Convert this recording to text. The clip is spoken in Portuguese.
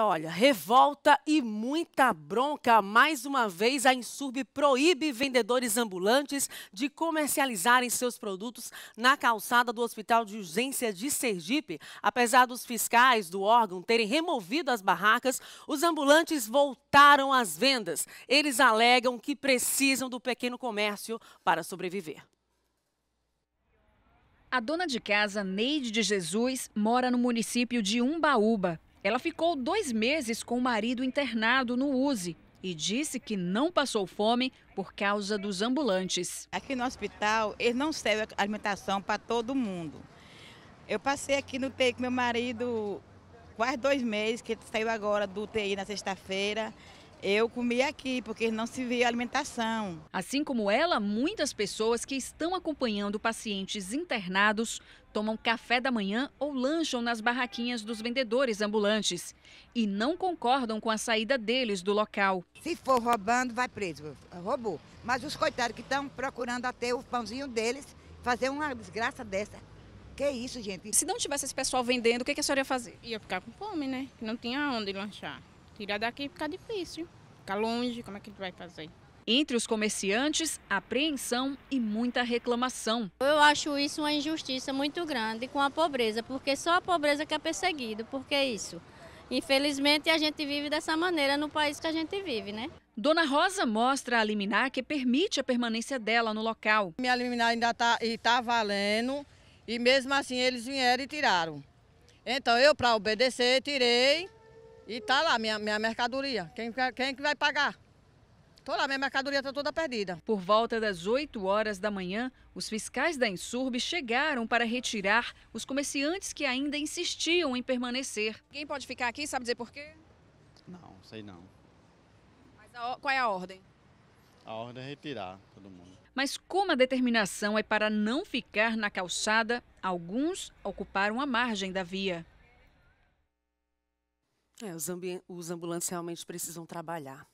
Olha, revolta e muita bronca. Mais uma vez, a Insurb proíbe vendedores ambulantes de comercializarem seus produtos na calçada do Hospital de Urgência de Sergipe. Apesar dos fiscais do órgão terem removido as barracas, os ambulantes voltaram às vendas. Eles alegam que precisam do pequeno comércio para sobreviver. A dona de casa, Neide de Jesus, mora no município de Umbaúba. Ela ficou dois meses com o marido internado no USE e disse que não passou fome por causa dos ambulantes. Aqui no hospital, eles não servem alimentação para todo mundo. Eu passei aqui no UTI com meu marido quase dois meses, que ele saiu agora do UTI na sexta-feira eu comi aqui, porque não se via alimentação. Assim como ela, muitas pessoas que estão acompanhando pacientes internados tomam café da manhã ou lancham nas barraquinhas dos vendedores ambulantes e não concordam com a saída deles do local. Se for roubando, vai preso, roubou. Mas os coitados que estão procurando até o pãozinho deles, fazer uma desgraça dessa, que isso, gente? Se não tivesse esse pessoal vendendo, o que a senhora ia fazer? Ia ficar com fome, né? Não tinha onde lanchar. Tirar daqui fica difícil. Fica longe, como é que a gente vai fazer? Entre os comerciantes, apreensão e muita reclamação. Eu acho isso uma injustiça muito grande com a pobreza, porque só a pobreza que é perseguido, porque é isso. Infelizmente, a gente vive dessa maneira no país que a gente vive, né? Dona Rosa mostra a liminar que permite a permanência dela no local. Minha liminar ainda está tá valendo e mesmo assim eles vieram e tiraram. Então eu, para obedecer, tirei e tá lá minha, minha mercadoria. Quem, quem que vai pagar? Tô lá, minha mercadoria está toda perdida. Por volta das 8 horas da manhã, os fiscais da Insurb chegaram para retirar os comerciantes que ainda insistiam em permanecer. Quem pode ficar aqui, sabe dizer por quê? Não, sei não. Mas a, qual é a ordem? A ordem é retirar todo mundo. Mas como a determinação é para não ficar na calçada, alguns ocuparam a margem da via. É, os, os ambulantes realmente precisam trabalhar.